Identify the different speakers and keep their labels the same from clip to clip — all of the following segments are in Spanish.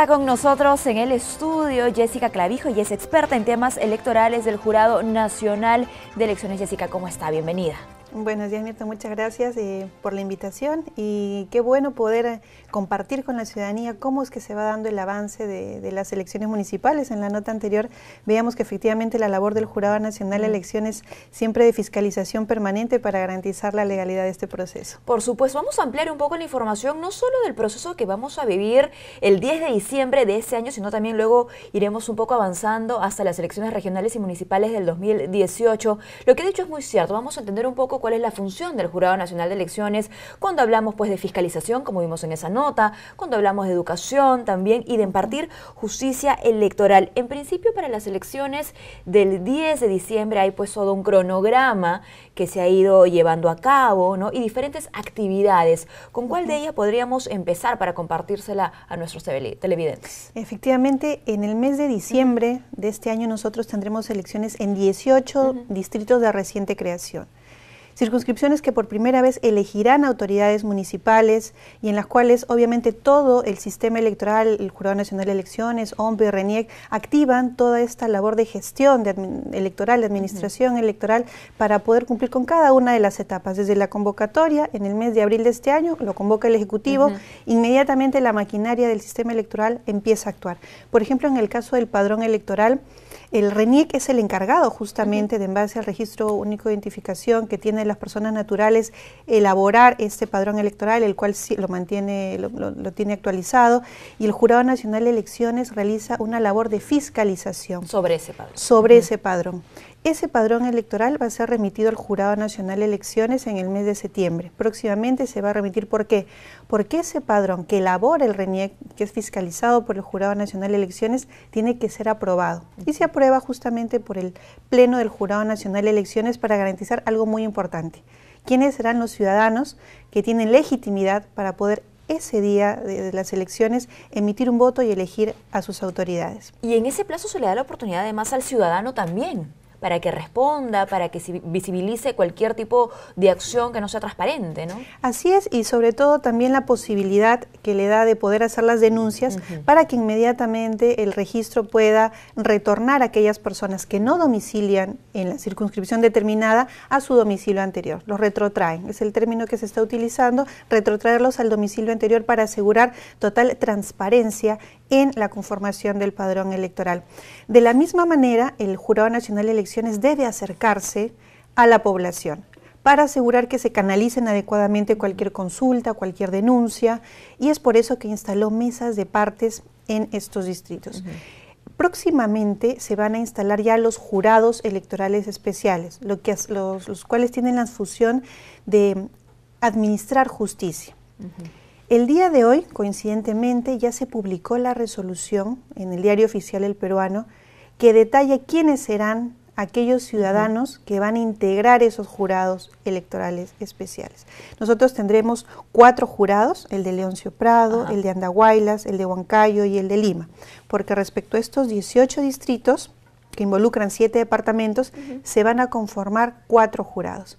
Speaker 1: Está con nosotros en el estudio Jessica Clavijo y es experta en temas electorales del Jurado Nacional de Elecciones. Jessica, ¿cómo está? Bienvenida.
Speaker 2: Buenos días, Mirta. Muchas gracias eh, por la invitación y qué bueno poder eh, compartir con la ciudadanía cómo es que se va dando el avance de, de las elecciones municipales. En la nota anterior veíamos que efectivamente la labor del Jurado Nacional de Elecciones siempre de fiscalización permanente para garantizar la legalidad de este proceso.
Speaker 1: Por supuesto, vamos a ampliar un poco la información, no solo del proceso que vamos a vivir el 10 de diciembre de este año, sino también luego iremos un poco avanzando hasta las elecciones regionales y municipales del 2018. Lo que he dicho es muy cierto, vamos a entender un poco cuál es la función del Jurado Nacional de Elecciones cuando hablamos pues de fiscalización, como vimos en esa nota, cuando hablamos de educación también y de impartir justicia electoral. En principio para las elecciones del 10 de diciembre hay pues todo un cronograma que se ha ido llevando a cabo, ¿no? Y diferentes actividades. ¿Con cuál de ellas podríamos empezar para compartírsela a nuestros televidentes?
Speaker 2: Efectivamente, en el mes de diciembre de este año nosotros tendremos elecciones en 18 distritos de reciente creación circunscripciones que por primera vez elegirán autoridades municipales y en las cuales obviamente todo el sistema electoral, el Jurado Nacional de Elecciones, OMPE y RENIEC, activan toda esta labor de gestión de electoral, de administración electoral, para poder cumplir con cada una de las etapas. Desde la convocatoria, en el mes de abril de este año, lo convoca el Ejecutivo, inmediatamente la maquinaria del sistema electoral empieza a actuar. Por ejemplo, en el caso del padrón electoral, el RENIEC es el encargado justamente de, en base al registro único de identificación que tienen las personas naturales, elaborar este padrón electoral, el cual lo mantiene, lo, tiene actualizado, y el Jurado Nacional de Elecciones realiza una labor de fiscalización. Sobre ese padrón. Sobre ese padrón. Ese padrón electoral va a ser remitido al Jurado Nacional de Elecciones en el mes de septiembre. Próximamente se va a remitir. ¿Por qué? Porque ese padrón que elabora el RENIEC, que es fiscalizado por el Jurado Nacional de Elecciones, tiene que ser aprobado. Y se aprueba justamente por el Pleno del Jurado Nacional de Elecciones para garantizar algo muy importante. ¿Quiénes serán los ciudadanos que tienen legitimidad para poder ese día de, las elecciones emitir un voto y elegir a sus autoridades.
Speaker 1: Y en ese plazo se le da la oportunidad además al ciudadano también para que responda, para que visibilice cualquier tipo de acción que no sea transparente, ¿no?
Speaker 2: Así es, y sobre todo también la posibilidad que le da de poder hacer las denuncias para que inmediatamente el registro pueda retornar a aquellas personas que no domicilian en la circunscripción determinada a su domicilio anterior. Los retrotraen, es el término que se está utilizando, retrotraerlos al domicilio anterior para asegurar total transparencia en la conformación del padrón electoral. De la misma manera, el Jurado Nacional de Elecciones debe acercarse a la población para asegurar que se canalicen adecuadamente cualquier consulta, cualquier denuncia, y es por eso que instaló mesas de partes en estos distritos. Próximamente se van a instalar ya los jurados electorales especiales, los, cuales tienen la función de administrar justicia. El día de hoy, coincidentemente, ya se publicó la resolución en el diario oficial El Peruano que detalla quiénes serán aquellos ciudadanos que van a integrar esos jurados electorales especiales. Nosotros tendremos cuatro jurados, el de Leoncio Prado, el de Andahuaylas, el de Huancayo y el de Lima, porque respecto a estos 18 distritos, que involucran siete departamentos, se van a conformar cuatro jurados.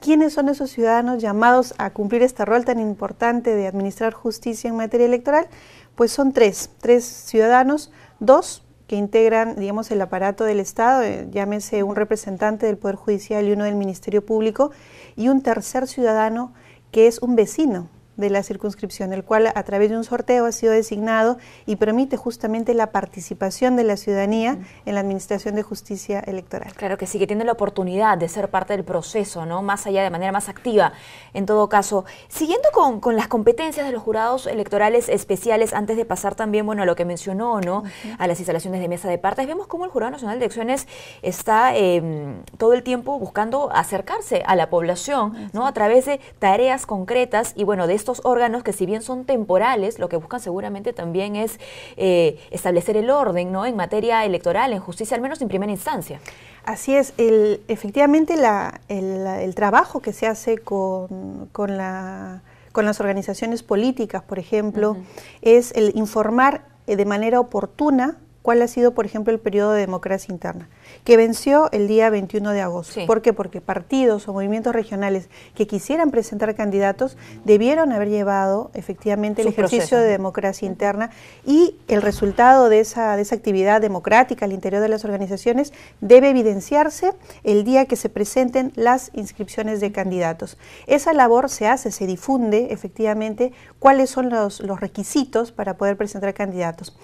Speaker 2: ¿Quiénes son esos ciudadanos llamados a cumplir este rol tan importante de administrar justicia en materia electoral? Pues son tres, tres ciudadanos, dos que integran, digamos, el aparato del Estado, eh, llámese un representante del Poder Judicial y uno del Ministerio Público, y un tercer ciudadano que es un vecino de la circunscripción, el cual a través de un sorteo ha sido designado y permite justamente la participación de la ciudadanía en la Administración de Justicia Electoral. Claro
Speaker 1: que sí, que tiene la oportunidad de ser parte del proceso, ¿no? Más allá de manera más activa, en todo caso. Siguiendo con, las competencias de los jurados electorales especiales, antes de pasar también, bueno, a lo que mencionó, ¿no? A las instalaciones de mesa de partes, vemos cómo el Jurado Nacional de Elecciones está em, todo el tiempo buscando acercarse a la población, ¿no? A través de tareas concretas y, bueno, de esto órganos que si bien son temporales, lo que buscan seguramente también es eh, establecer el orden ¿no? en materia electoral, en justicia, al menos en primera instancia.
Speaker 2: Así es, el, efectivamente la, el, trabajo que se hace con, con, la, con las organizaciones políticas, por ejemplo, es el informar eh, de manera oportuna cuál ha sido, por ejemplo, el periodo de democracia interna, que venció el día 21 de agosto. ¿Por qué? Porque partidos o movimientos regionales que quisieran presentar candidatos debieron haber llevado efectivamente el ejercicio de democracia interna y el resultado de esa, de esa actividad democrática al interior de las organizaciones debe evidenciarse el día que se presenten las inscripciones de candidatos. Esa labor se hace, se difunde efectivamente cuáles son los, los requisitos para poder presentar candidatos.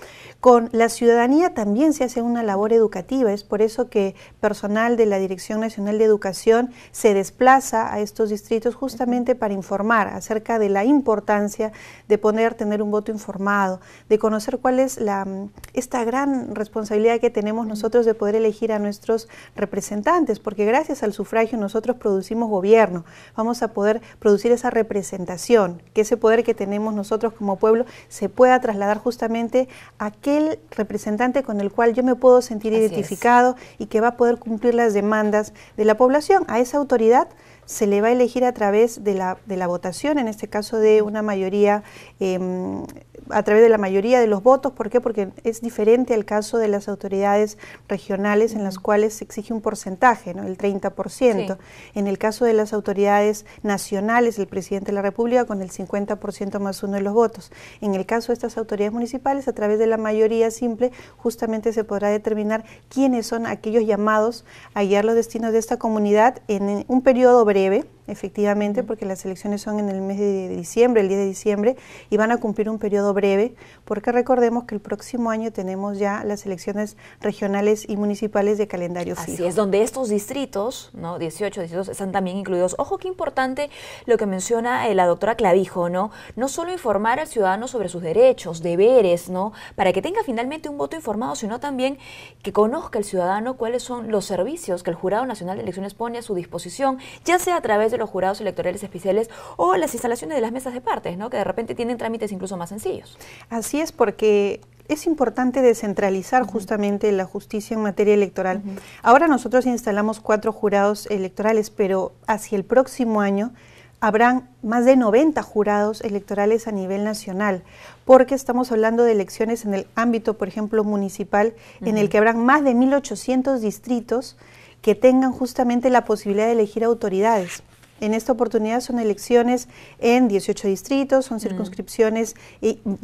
Speaker 2: Con la ciudadanía también se hace una labor educativa, es por eso que personal de la Dirección Nacional de Educación se desplaza a estos distritos justamente para informar acerca de la importancia de poder tener un voto informado, de conocer cuál es la, esta gran responsabilidad que tenemos nosotros de poder elegir a nuestros representantes, porque gracias al sufragio nosotros producimos gobierno, vamos a poder producir esa representación, que ese poder que tenemos nosotros como pueblo se pueda trasladar justamente a qué el representante con el cual yo me puedo sentir identificado y que va a poder cumplir las demandas de la población. A esa autoridad se le va a elegir a través de la, de la votación, en este caso de una mayoría, em, a través de la mayoría de los votos. ¿Por qué? Porque es diferente al caso de las autoridades regionales en las cuales se exige un porcentaje, ¿no? el 30%. En el caso de las autoridades nacionales, el presidente de la República con el 50% más uno de los votos. En el caso de estas autoridades municipales, a través de la mayoría simple, justamente se podrá determinar quiénes son aquellos llamados a guiar los destinos de esta comunidad en un periodo Maria B. efectivamente, porque las elecciones son en el mes de diciembre, el 10 de diciembre, y van a cumplir un periodo breve, porque recordemos que el próximo año tenemos ya las elecciones regionales y municipales de calendario fijo. Así es, donde
Speaker 1: estos distritos, ¿no? 18, 18, están también incluidos. Ojo, qué importante lo que menciona eh, la doctora Clavijo, ¿no? No solo informar al ciudadano sobre sus derechos, deberes, ¿no? Para que tenga finalmente un voto informado, sino también que conozca el ciudadano cuáles son los servicios que el Jurado Nacional de Elecciones pone a su disposición, ya sea a través de los jurados electorales especiales o las instalaciones de las mesas de partes, ¿no? que de repente tienen trámites incluso más sencillos.
Speaker 2: Así es, porque es importante descentralizar justamente la justicia en materia electoral. Ahora nosotros instalamos cuatro jurados electorales, pero hacia el próximo año habrán más de 90 jurados electorales a nivel nacional, porque estamos hablando de elecciones en el ámbito, por ejemplo, municipal, en el que habrán más de 1.800 distritos que tengan justamente la posibilidad de elegir autoridades. En esta oportunidad son elecciones en 18 distritos, son mm. circunscripciones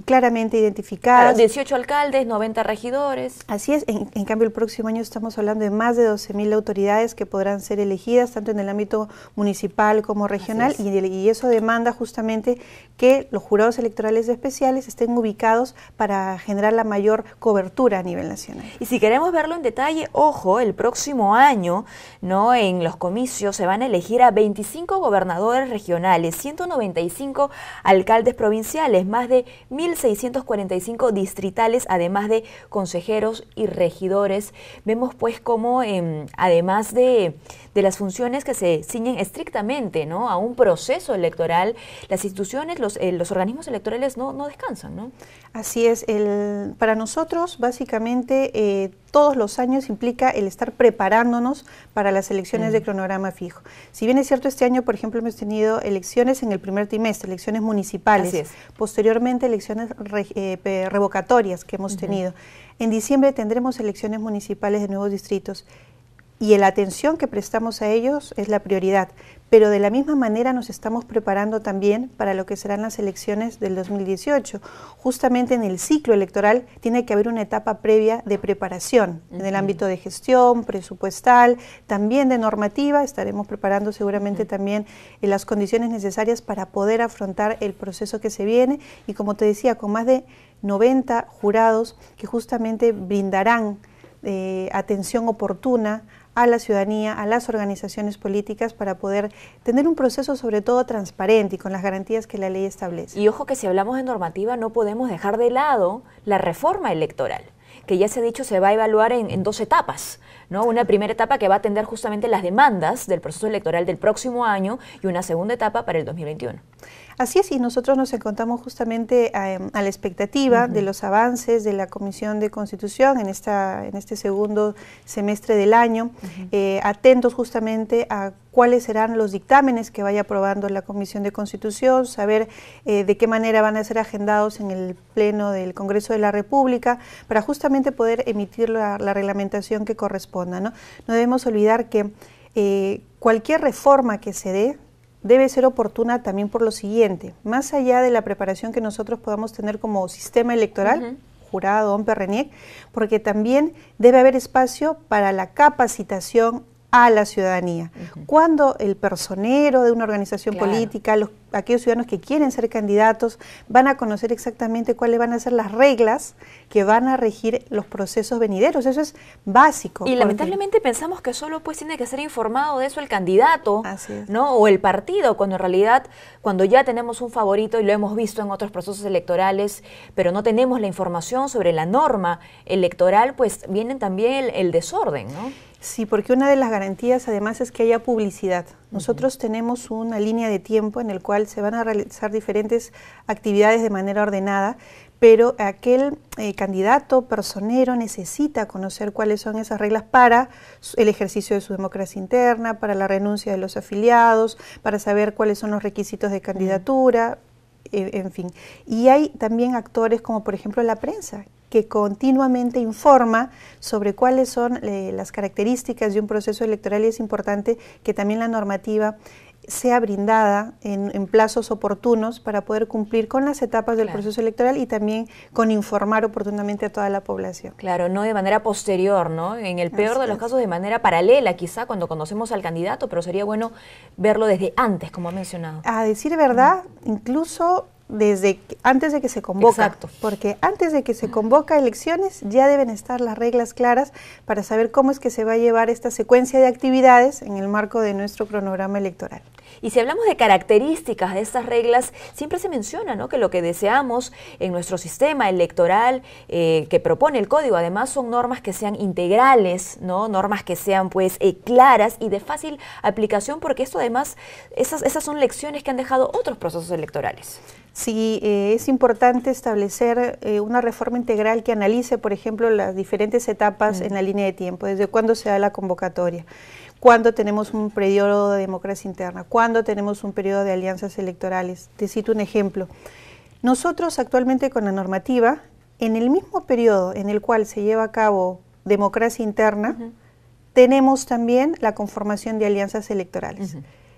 Speaker 2: claramente identificadas. 18 alcaldes, 90 regidores. Así es, en, cambio el próximo año estamos hablando de más de 12.000 autoridades que podrán ser elegidas tanto en el ámbito municipal como regional y, eso demanda justamente que los jurados electorales especiales estén ubicados para generar la mayor cobertura a nivel nacional.
Speaker 1: Y si queremos verlo en detalle, ojo, el próximo año, ¿no? En los comicios se van a elegir a 25 gobernadores regionales, 195 alcaldes provinciales, más de 1.645 distritales, además de consejeros y regidores. Vemos pues cómo, em, además de, de, las funciones que se ciñen estrictamente ¿no? a un proceso electoral, las instituciones, los, eh, los organismos electorales no, no descansan, ¿no?
Speaker 2: Así es, el, para nosotros básicamente eh, todos los años implica el estar preparándonos para las elecciones de mm. cronograma fijo. Si bien es cierto, este año, por ejemplo, hemos tenido elecciones en el primer trimestre, elecciones municipales, posteriormente elecciones eh, revocatorias que hemos tenido. En diciembre tendremos elecciones municipales de nuevos distritos y la atención que prestamos a ellos es la prioridad pero de la misma manera nos estamos preparando también para lo que serán las elecciones del 2018. Justamente en el ciclo electoral tiene que haber una etapa previa de preparación en el ámbito de gestión, presupuestal, también de normativa. Estaremos preparando seguramente también eh, las condiciones necesarias para poder afrontar el proceso que se viene y como te decía, con más de 90 jurados que justamente brindarán eh, atención oportuna a la ciudadanía, a las organizaciones políticas para poder tener un proceso sobre todo transparente y con las garantías que la ley establece. Y ojo que si hablamos de normativa no podemos dejar de lado la reforma
Speaker 1: electoral, que ya se ha dicho se va a evaluar en, dos etapas. Una primera etapa que va a atender justamente las demandas del proceso electoral del próximo año y una segunda etapa para el 2021.
Speaker 2: Así es, y nosotros nos encontramos justamente em, a, la expectativa de los avances de la Comisión de Constitución en, esta, en este segundo semestre del año, eh, atentos justamente a cuáles serán los dictámenes que vaya aprobando la Comisión de Constitución, saber eh, de qué manera van a ser agendados en el Pleno del Congreso de la República, para justamente poder emitir la reglamentación que corresponde. No, debemos olvidar que eh, cualquier reforma que se dé debe ser oportuna también por lo siguiente, más allá de la preparación que nosotros podamos tener como sistema electoral, jurado, hombre Perreniec, porque también debe haber espacio para la capacitación a la ciudadanía. Cuando el personero de una organización política, los, aquellos ciudadanos que quieren ser candidatos, van a conocer exactamente cuáles van a ser las reglas que van a regir los procesos venideros. Eso es básico. Y lamentablemente
Speaker 1: pensamos que solo pues tiene que ser informado de eso el candidato, ¿no? O el partido, cuando en realidad cuando ya tenemos un favorito y lo hemos visto en otros procesos electorales, pero no tenemos la información sobre la norma electoral, pues viene también el, el desorden, ¿no?
Speaker 2: Sí, porque una de las garantías además es que haya publicidad. Nosotros tenemos una línea de tiempo en el cual se van a realizar diferentes actividades de manera ordenada, pero aquel eh, candidato personero necesita conocer cuáles son esas reglas para el ejercicio de su democracia interna, para la renuncia de los afiliados, para saber cuáles son los requisitos de candidatura, eh, en fin. Y hay también actores como por ejemplo la prensa, que continuamente informa sobre cuáles son eh, las características de un proceso electoral y es importante que también la normativa sea brindada en, plazos oportunos para poder cumplir con las etapas del proceso electoral y también con informar oportunamente a toda la población.
Speaker 1: Claro, no de manera posterior, ¿no? En el peor de los casos de manera paralela, quizá cuando conocemos al candidato, pero sería bueno verlo desde antes, como ha mencionado.
Speaker 2: A decir verdad, incluso desde antes de que se convoca. Exacto. Porque antes de que se convoca elecciones ya deben estar las reglas claras para saber cómo es que se va a llevar esta secuencia de actividades en el marco de nuestro cronograma electoral.
Speaker 1: Y si hablamos de características de estas reglas, siempre se menciona que lo que deseamos en nuestro sistema electoral eh, que propone el código, además son normas que sean integrales, ¿no? normas que sean pues eh, claras y de fácil aplicación, porque esto además, esas son lecciones que han dejado otros procesos
Speaker 2: electorales si eh, es importante establecer eh, una reforma integral que analice, por ejemplo, las diferentes etapas en la línea de tiempo, desde cuándo se da la convocatoria, cuándo tenemos un periodo de democracia interna, cuándo tenemos un periodo de alianzas electorales. Te cito un ejemplo. Nosotros actualmente con la normativa, en el mismo periodo en el cual se lleva a cabo democracia interna, tenemos también la conformación de alianzas electorales.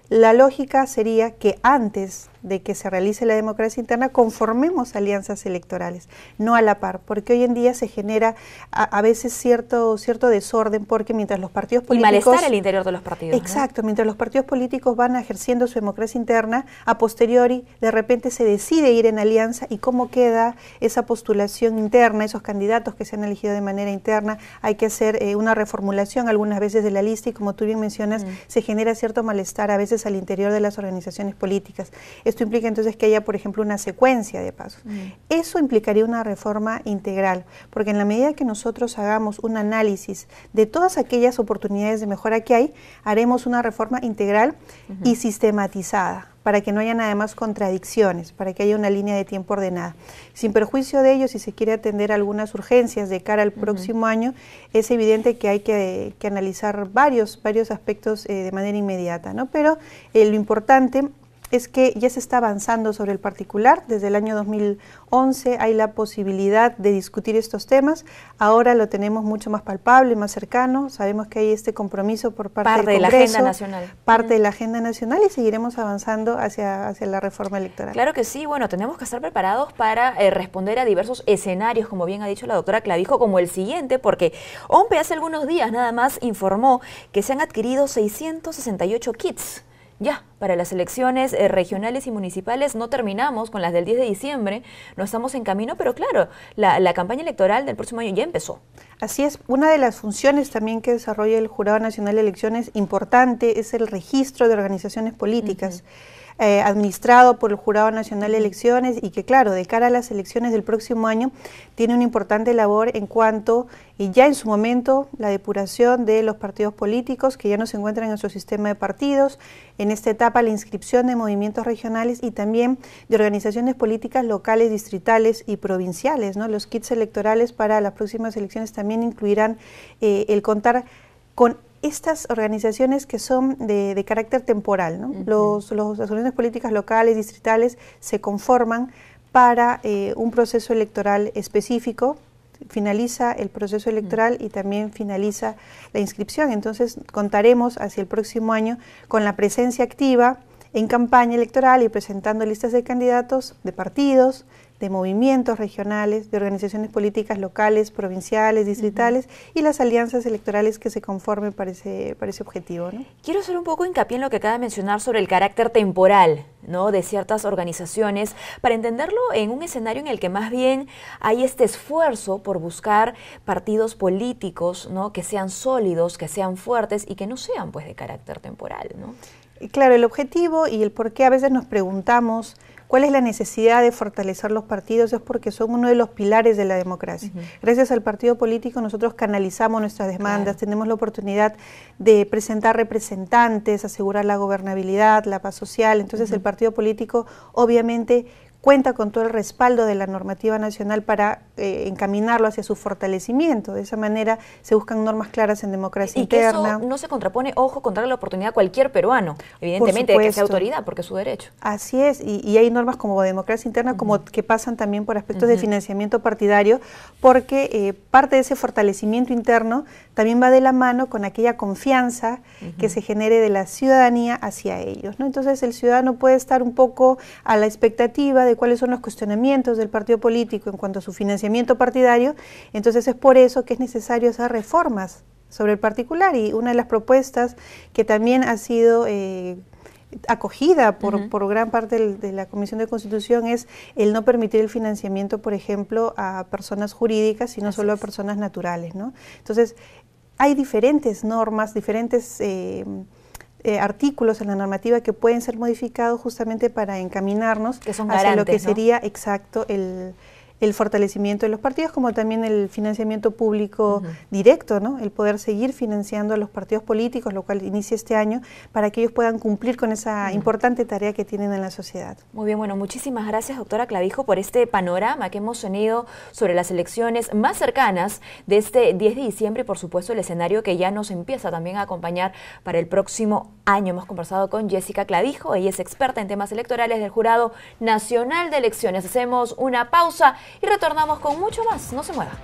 Speaker 2: La lógica sería que antes de que se realice la democracia interna, conformemos alianzas electorales, no a la par, porque hoy en día se genera a, veces cierto, cierto desorden, porque mientras los partidos políticos... Y malestar al
Speaker 1: interior de los partidos. Exacto,
Speaker 2: mientras los partidos políticos van ejerciendo su democracia interna, a posteriori de repente se decide ir en alianza y cómo queda esa postulación interna, esos candidatos que se han elegido de manera interna, hay que hacer eh, una reformulación algunas veces de la lista y como tú bien mencionas, mm. se genera cierto malestar a veces al interior de las organizaciones políticas. Esto implica entonces que haya, por ejemplo, una secuencia de pasos. Mm. Eso implicaría una reforma integral, porque en la medida que nosotros hagamos un análisis de todas aquellas oportunidades de mejora que hay, haremos una reforma integral y sistematizada para que no haya nada más contradicciones, para que haya una línea de tiempo ordenada. Sin perjuicio de ello, si se quiere atender algunas urgencias de cara al próximo año, es evidente que hay que, analizar varios, varios aspectos eh, de manera inmediata, ¿no? Pero eh, lo importante es que ya se está avanzando sobre el particular. Desde el año 2011 hay la posibilidad de discutir estos temas. Ahora lo tenemos mucho más palpable, más cercano. Sabemos que hay este compromiso por parte, del Congreso, de la agenda nacional. Parte de la agenda nacional y seguiremos avanzando hacia, hacia la reforma electoral.
Speaker 1: Claro que sí. Bueno, tenemos que estar preparados para eh, responder a diversos escenarios, como bien ha dicho la doctora Clavijo, como el siguiente, porque OMPE hace algunos días nada más informó que se han adquirido 668 kits ya, para las elecciones eh, regionales y municipales no terminamos con las del 10 de diciembre, no estamos en camino, pero claro, la, campaña electoral
Speaker 2: del próximo año ya empezó. Así es, una de las funciones también que desarrolla el Jurado Nacional de Elecciones importante es el registro de organizaciones políticas. Eh, administrado por el Jurado Nacional de Elecciones y que, claro, de cara a las elecciones del próximo año, tiene una importante labor en cuanto, y ya en su momento, la depuración de los partidos políticos que ya no se encuentran en su sistema de partidos, en esta etapa la inscripción de movimientos regionales y también de organizaciones políticas locales, distritales y provinciales. ¿no? Los kits electorales para las próximas elecciones también incluirán eh, el contar con estas organizaciones que son de, carácter temporal, los, los, las organizaciones políticas locales, distritales, se conforman para eh, un proceso electoral específico, finaliza el proceso electoral y también finaliza la inscripción. Entonces contaremos hacia el próximo año con la presencia activa en campaña electoral y presentando listas de candidatos de partidos, de movimientos regionales, de organizaciones políticas locales, provinciales, distritales y las alianzas electorales que se conformen para ese, objetivo.
Speaker 1: Quiero hacer un poco hincapié en lo que acaba de mencionar sobre el carácter temporal ¿no? de ciertas organizaciones para entenderlo en un escenario en el que más bien hay este esfuerzo por buscar partidos políticos ¿no? que sean sólidos, que sean fuertes y que no sean pues de carácter temporal. ¿no?
Speaker 2: Claro, el objetivo y el por qué a veces nos preguntamos ¿Cuál es la necesidad de fortalecer los partidos? Es porque son uno de los pilares de la democracia. Gracias al partido político nosotros canalizamos nuestras demandas, tenemos la oportunidad de presentar representantes, asegurar la gobernabilidad, la paz social. Entonces el partido político obviamente cuenta con todo el respaldo de la normativa nacional para eh, encaminarlo hacia su fortalecimiento. De esa manera se buscan normas claras en democracia interna.
Speaker 1: no se contrapone, ojo, contra la oportunidad a cualquier peruano, evidentemente, de que sea autoridad, porque es su derecho.
Speaker 2: Así es, y, hay normas como democracia interna como que pasan también por aspectos de financiamiento partidario, porque eh, parte de ese fortalecimiento interno también va de la mano con aquella confianza que se genere de la ciudadanía hacia ellos. ¿no? Entonces el ciudadano puede estar un poco a la expectativa de cuáles son los cuestionamientos del partido político en cuanto a su financiamiento partidario, entonces es por eso que es necesario hacer reformas sobre el particular y una de las propuestas que también ha sido... Eh, acogida por, gran parte de, la Comisión de Constitución es el no permitir el financiamiento, por ejemplo, a personas jurídicas, sino no solo a personas naturales. ¿no? Entonces, hay diferentes normas, diferentes eh, eh, artículos en la normativa que pueden ser modificados justamente para encaminarnos hacia lo que sería exacto el, el fortalecimiento de los partidos, como también el financiamiento público directo, ¿no? el poder seguir financiando a los partidos políticos, lo cual inicia este año, para que ellos puedan cumplir con esa importante tarea que tienen en la sociedad. Muy bien,
Speaker 1: bueno, muchísimas gracias, doctora Clavijo, por este panorama que hemos tenido sobre las elecciones más cercanas de este 10 de diciembre y, por supuesto, el escenario que ya nos empieza también a acompañar para el próximo año. Hemos conversado con Jessica Clavijo, ella es experta en temas electorales del Jurado Nacional de Elecciones. Hacemos una pausa y retornamos con mucho más. No se muera.